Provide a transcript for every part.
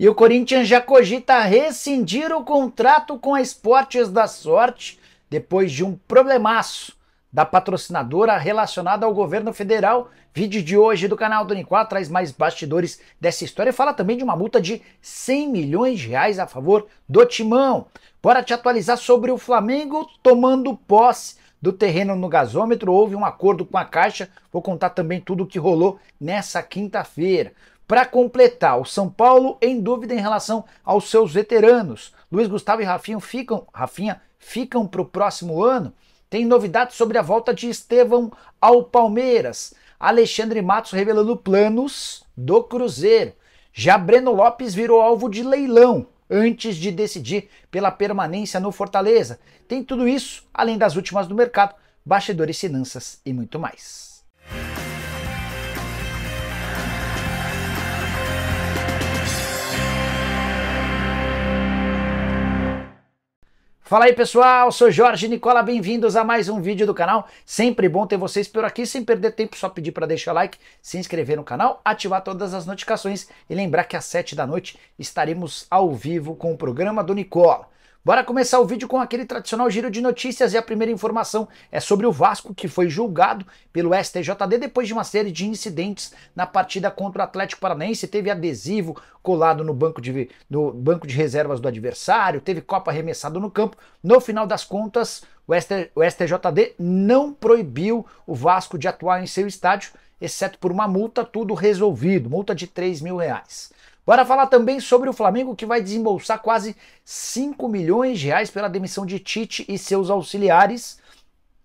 E o Corinthians já cogita rescindir o contrato com a Esportes da Sorte depois de um problemaço da patrocinadora relacionada ao governo federal. Vídeo de hoje do canal do Nicola traz mais bastidores dessa história e fala também de uma multa de 100 milhões de reais a favor do Timão. Bora te atualizar sobre o Flamengo tomando posse do terreno no gasômetro. Houve um acordo com a Caixa. Vou contar também tudo o que rolou nessa quinta-feira. Para completar, o São Paulo em dúvida em relação aos seus veteranos. Luiz Gustavo e Rafinha ficam, Rafinha ficam para o próximo ano. Tem novidades sobre a volta de Estevão ao Palmeiras. Alexandre Matos revelando planos do Cruzeiro. Já Breno Lopes virou alvo de leilão antes de decidir pela permanência no Fortaleza. Tem tudo isso, além das últimas do mercado, bastidores, finanças e muito mais. Fala aí pessoal, sou Jorge Nicola, bem-vindos a mais um vídeo do canal. Sempre bom ter vocês por aqui, sem perder tempo, só pedir para deixar like, se inscrever no canal, ativar todas as notificações e lembrar que às 7 da noite estaremos ao vivo com o programa do Nicola. Bora começar o vídeo com aquele tradicional giro de notícias e a primeira informação é sobre o Vasco que foi julgado pelo STJD depois de uma série de incidentes na partida contra o Atlético Paranaense. Teve adesivo colado no banco de, no banco de reservas do adversário, teve copa arremessado no campo. No final das contas, o, o STJD não proibiu o Vasco de atuar em seu estádio, exceto por uma multa, tudo resolvido, multa de 3 mil reais. Bora falar também sobre o Flamengo que vai desembolsar quase 5 milhões de reais pela demissão de Tite e seus auxiliares.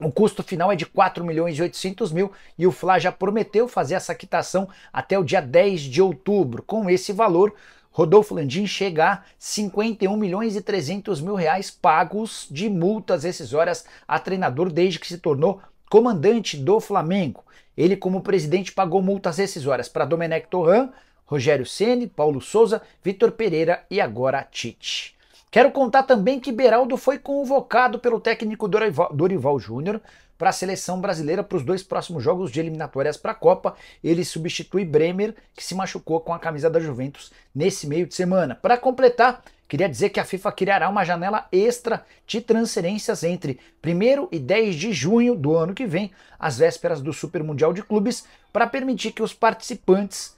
O custo final é de 4 milhões e 800 mil e o Fla já prometeu fazer essa quitação até o dia 10 de outubro. Com esse valor, Rodolfo Landim a 51 milhões e 300 mil reais pagos de multas rescisórias a treinador desde que se tornou comandante do Flamengo. Ele, como presidente, pagou multas rescisórias para Domenech Torran, Rogério Ceni, Paulo Souza, Vitor Pereira e agora Tite. Quero contar também que Beraldo foi convocado pelo técnico Dorival, Dorival Júnior para a seleção brasileira para os dois próximos jogos de eliminatórias para a Copa. Ele substitui Bremer, que se machucou com a camisa da Juventus nesse meio de semana. Para completar, queria dizer que a FIFA criará uma janela extra de transferências entre 1 e 10 de junho do ano que vem, às vésperas do Super Mundial de Clubes, para permitir que os participantes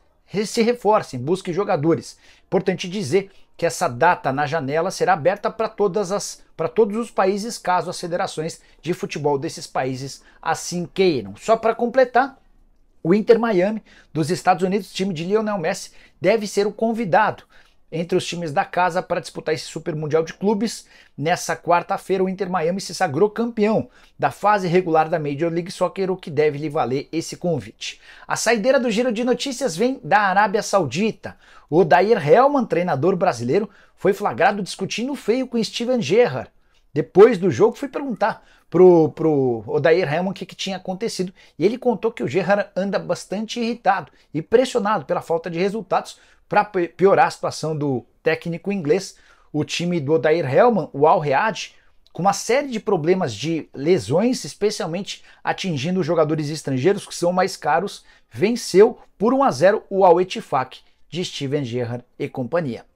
se reforcem, busquem jogadores. Importante dizer que essa data na janela será aberta para todas as para todos os países, caso as federações de futebol desses países assim queiram. Só para completar, o Inter Miami dos Estados Unidos, time de Lionel Messi, deve ser o convidado entre os times da casa para disputar esse Super Mundial de Clubes. Nessa quarta-feira, o Inter Miami se sagrou campeão da fase regular da Major League Soccer, o que deve lhe valer esse convite. A saideira do giro de notícias vem da Arábia Saudita. O Dair Helman, treinador brasileiro, foi flagrado discutindo feio com Steven Gerrard. Depois do jogo, fui perguntar pro, pro Odair Helman o que, que, tinha acontecido. E ele contou que o Gerrard anda bastante irritado e pressionado pela falta de resultados, para piorar a situação do técnico inglês, o time do Odair Hellman, o Al Read, com uma série de problemas de lesões, especialmente atingindo jogadores estrangeiros que são mais caros, venceu por 1 a 0 o Al etifaq de Steven Gerrard e companhia.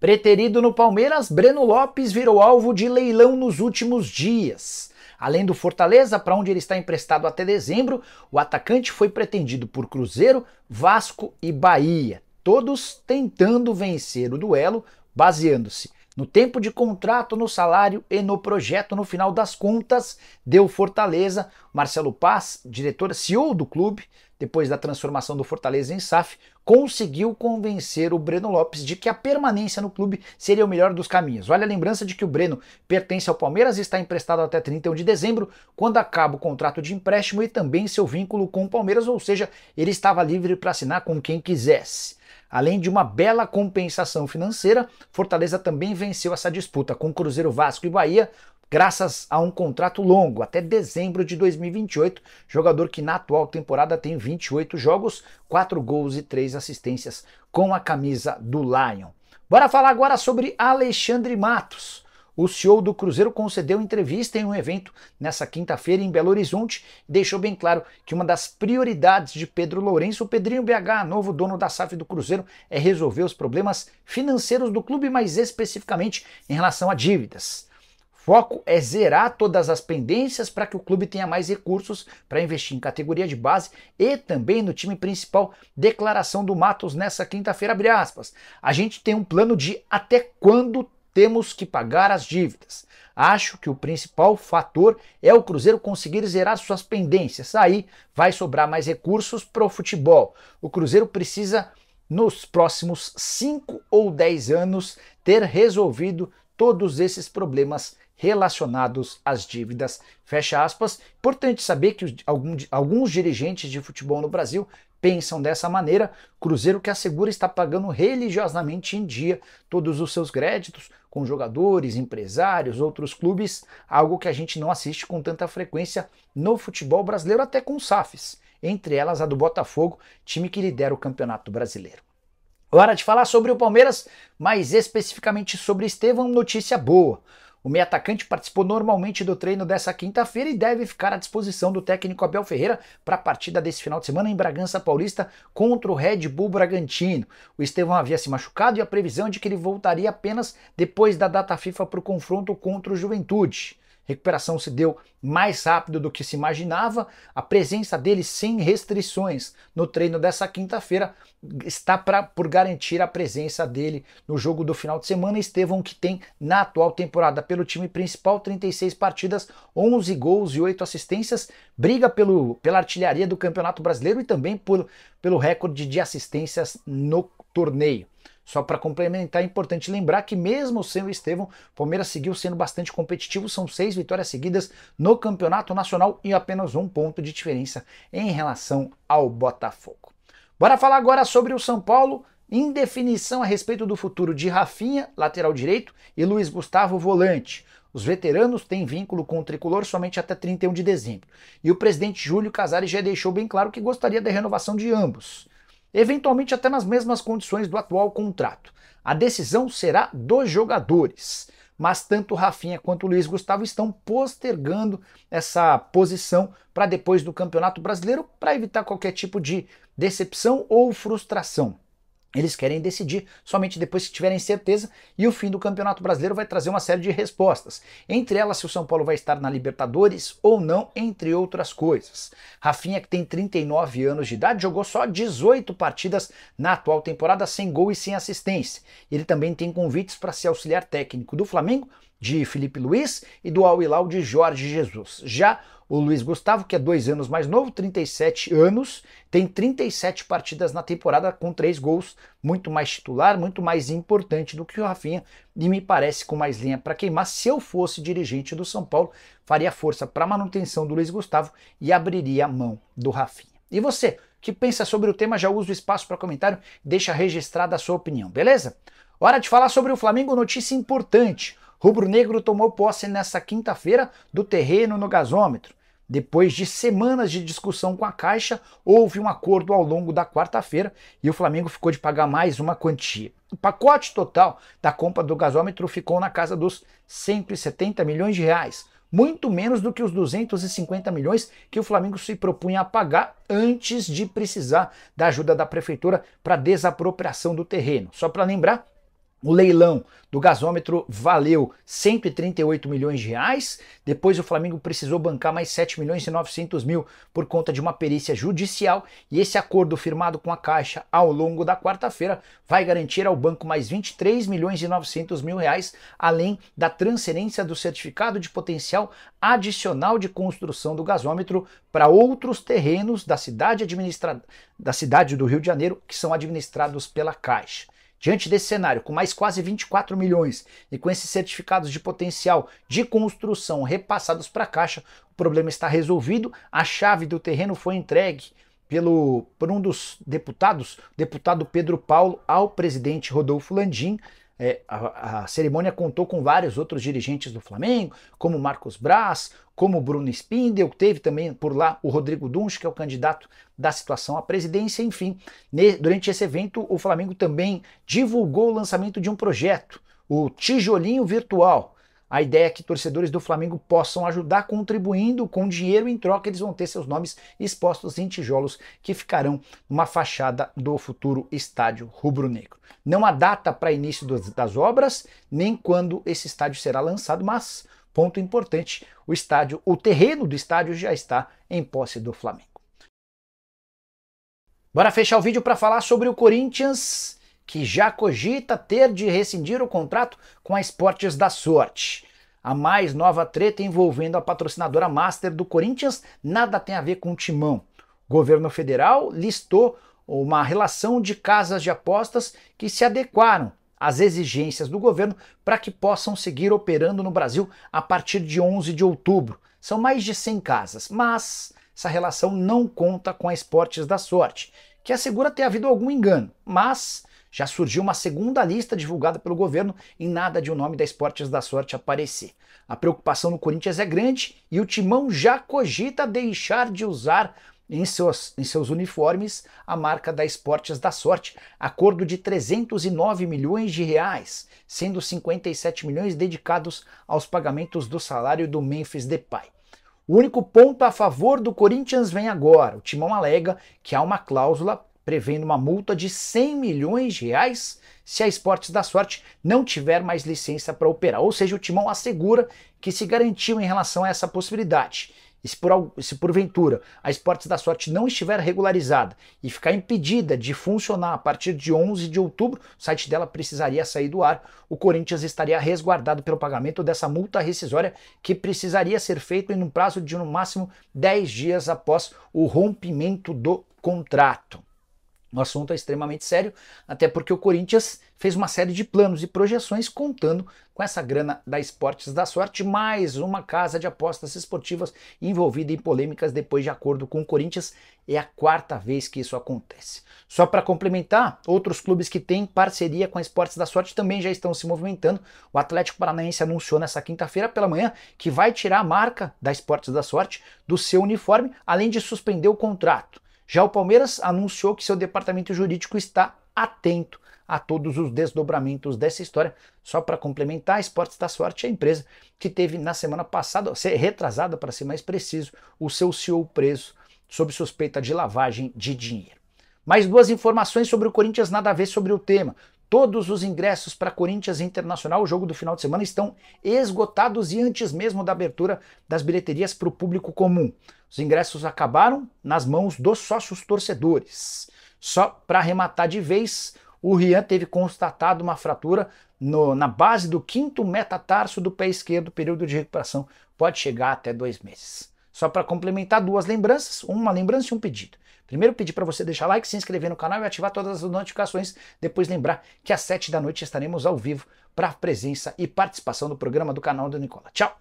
Preterido no Palmeiras, Breno Lopes virou alvo de leilão nos últimos dias. Além do Fortaleza, para onde ele está emprestado até dezembro, o atacante foi pretendido por Cruzeiro, Vasco e Bahia, todos tentando vencer o duelo, baseando-se no tempo de contrato, no salário e no projeto. No final das contas, deu Fortaleza. Marcelo Paz, diretor CEO do clube, depois da transformação do Fortaleza em SAF, conseguiu convencer o Breno Lopes de que a permanência no clube seria o melhor dos caminhos. Vale a lembrança de que o Breno pertence ao Palmeiras e está emprestado até 31 de dezembro, quando acaba o contrato de empréstimo e também seu vínculo com o Palmeiras, ou seja, ele estava livre para assinar com quem quisesse. Além de uma bela compensação financeira, Fortaleza também venceu essa disputa com Cruzeiro Vasco e Bahia graças a um contrato longo até dezembro de 2028, jogador que na atual temporada tem 28 jogos, 4 gols e 3 assistências com a camisa do Lion. Bora falar agora sobre Alexandre Matos. O CEO do Cruzeiro concedeu entrevista em um evento nessa quinta-feira em Belo Horizonte e deixou bem claro que uma das prioridades de Pedro Lourenço, o Pedrinho BH, novo dono da SAF do Cruzeiro, é resolver os problemas financeiros do clube, mais especificamente em relação a dívidas. Foco é zerar todas as pendências para que o clube tenha mais recursos para investir em categoria de base e também no time principal. Declaração do Matos nessa quinta-feira, abre aspas. A gente tem um plano de até quando temos que pagar as dívidas. Acho que o principal fator é o Cruzeiro conseguir zerar suas pendências. Aí vai sobrar mais recursos para o futebol. O Cruzeiro precisa, nos próximos 5 ou 10 anos, ter resolvido todos esses problemas relacionados às dívidas. Fecha aspas. Importante saber que alguns dirigentes de futebol no Brasil pensam dessa maneira. Cruzeiro que assegura está pagando religiosamente em dia todos os seus créditos com jogadores, empresários, outros clubes, algo que a gente não assiste com tanta frequência no futebol brasileiro, até com SAFs, entre elas a do Botafogo, time que lidera o Campeonato Brasileiro. Hora de falar sobre o Palmeiras, mais especificamente sobre Estevam, notícia boa. O meio atacante participou normalmente do treino dessa quinta-feira e deve ficar à disposição do técnico Abel Ferreira para a partida desse final de semana em Bragança Paulista contra o Red Bull Bragantino. O Estevão havia se machucado e a previsão é de que ele voltaria apenas depois da data FIFA para o confronto contra o Juventude recuperação se deu mais rápido do que se imaginava. A presença dele sem restrições no treino dessa quinta-feira está pra, por garantir a presença dele no jogo do final de semana. Estevão, que tem na atual temporada pelo time principal 36 partidas, 11 gols e 8 assistências, briga pelo, pela artilharia do Campeonato Brasileiro e também por, pelo recorde de assistências no torneio. Só para complementar, é importante lembrar que mesmo sem o Estevão, o Palmeiras seguiu sendo bastante competitivo, são seis vitórias seguidas no Campeonato Nacional e apenas um ponto de diferença em relação ao Botafogo. Bora falar agora sobre o São Paulo, indefinição a respeito do futuro de Rafinha, lateral direito, e Luiz Gustavo, volante. Os veteranos têm vínculo com o tricolor somente até 31 de dezembro. E o presidente Júlio Casares já deixou bem claro que gostaria da renovação de ambos eventualmente até nas mesmas condições do atual contrato. A decisão será dos jogadores, mas tanto Rafinha quanto Luiz Gustavo estão postergando essa posição para depois do Campeonato Brasileiro para evitar qualquer tipo de decepção ou frustração. Eles querem decidir somente depois que tiverem certeza, e o fim do Campeonato Brasileiro vai trazer uma série de respostas. Entre elas, se o São Paulo vai estar na Libertadores ou não, entre outras coisas. Rafinha, que tem 39 anos de idade, jogou só 18 partidas na atual temporada, sem gol e sem assistência. Ele também tem convites para ser auxiliar técnico do Flamengo de Felipe Luiz e do al de Jorge Jesus. Já o Luiz Gustavo, que é dois anos mais novo, 37 anos, tem 37 partidas na temporada com três gols, muito mais titular, muito mais importante do que o Rafinha e me parece com mais linha para queimar. Se eu fosse dirigente do São Paulo, faria força para a manutenção do Luiz Gustavo e abriria a mão do Rafinha. E você, que pensa sobre o tema, já usa o espaço para comentário, deixa registrada a sua opinião, beleza? Hora de falar sobre o Flamengo, notícia importante rubro-negro tomou posse nesta quinta-feira do terreno no gasômetro. Depois de semanas de discussão com a Caixa, houve um acordo ao longo da quarta-feira e o Flamengo ficou de pagar mais uma quantia. O pacote total da compra do gasômetro ficou na casa dos 170 milhões de reais, muito menos do que os 250 milhões que o Flamengo se propunha a pagar antes de precisar da ajuda da prefeitura para desapropriação do terreno. Só para lembrar, o leilão do gasômetro valeu 138 milhões de reais. Depois o Flamengo precisou bancar mais 7 milhões e 900 mil por conta de uma perícia judicial. E esse acordo firmado com a Caixa ao longo da quarta-feira vai garantir ao banco mais 23 milhões e 900 mil reais, além da transferência do certificado de potencial adicional de construção do gasômetro para outros terrenos da cidade, administra... da cidade do Rio de Janeiro que são administrados pela Caixa. Diante desse cenário, com mais quase 24 milhões e com esses certificados de potencial de construção repassados para a Caixa, o problema está resolvido, a chave do terreno foi entregue pelo, por um dos deputados, deputado Pedro Paulo, ao presidente Rodolfo Landim, é, a, a, cerimônia contou com vários outros dirigentes do Flamengo, como Marcos Braz, como Bruno Spindel, teve também por lá o Rodrigo Dunch, que é o candidato da situação à presidência. Enfim, ne, durante esse evento, o Flamengo também divulgou o lançamento de um projeto, o Tijolinho Virtual a ideia é que torcedores do Flamengo possam ajudar contribuindo com dinheiro em troca, eles vão ter seus nomes expostos em tijolos que ficarão numa fachada do futuro estádio rubro-negro. Não há data para início das obras, nem quando esse estádio será lançado, mas ponto importante, o estádio, o terreno do estádio já está em posse do Flamengo. Bora fechar o vídeo para falar sobre o Corinthians que já cogita ter de rescindir o contrato com a Esportes da Sorte. A mais nova treta envolvendo a patrocinadora master do Corinthians nada tem a ver com o timão. O governo federal listou uma relação de casas de apostas que se adequaram às exigências do governo para que possam seguir operando no Brasil a partir de 11 de outubro. São mais de 100 casas, mas essa relação não conta com a Esportes da Sorte, que assegura ter havido algum engano, mas já surgiu uma segunda lista divulgada pelo governo e nada de o um nome da Esportes da Sorte aparecer. A preocupação no Corinthians é grande e o timão já cogita deixar de usar em seus, em seus uniformes a marca da Esportes da Sorte, acordo de 309 milhões de reais, sendo 57 milhões dedicados aos pagamentos do salário do Memphis Depay. O único ponto a favor do Corinthians vem agora. O Timão alega que há uma cláusula prevendo uma multa de 100 milhões de reais se a Esportes da Sorte não tiver mais licença para operar. Ou seja, o Timão assegura que se garantiu em relação a essa possibilidade. E se, por, se porventura a Esportes da Sorte não estiver regularizada e ficar impedida de funcionar a partir de 11 de outubro, o site dela precisaria sair do ar, o Corinthians estaria resguardado pelo pagamento dessa multa rescisória que precisaria ser feita em um prazo de no máximo 10 dias após o rompimento do contrato. O assunto é extremamente sério, até porque o Corinthians fez uma série de planos e projeções contando com essa grana da Esportes da Sorte, mais uma casa de apostas esportivas envolvida em polêmicas depois de acordo com o Corinthians. É a quarta vez que isso acontece. Só para complementar, outros clubes que têm parceria com a Esportes da Sorte também já estão se movimentando. O Atlético Paranaense anunciou nessa quinta-feira pela manhã que vai tirar a marca da Esportes da Sorte do seu uniforme, além de suspender o contrato. Já o Palmeiras anunciou que seu departamento jurídico está atento a todos os desdobramentos dessa história. Só para complementar, a Esportes da Sorte é a empresa que teve na semana passada, retrasada para ser mais preciso, o seu CEO preso sob suspeita de lavagem de dinheiro. Mais duas informações sobre o Corinthians, nada a ver sobre o tema. Todos os ingressos para Corinthians Internacional, o jogo do final de semana, estão esgotados e antes mesmo da abertura das bilheterias para o público comum. Os ingressos acabaram nas mãos dos sócios torcedores. Só para arrematar de vez, o Rian teve constatado uma fratura no, na base do quinto metatarso do pé esquerdo. O período de recuperação pode chegar até dois meses. Só para complementar, duas lembranças, uma lembrança e um pedido. Primeiro pedir para você deixar like, se inscrever no canal e ativar todas as notificações. Depois lembrar que às 7 da noite estaremos ao vivo para a presença e participação do programa do canal do Nicola. Tchau!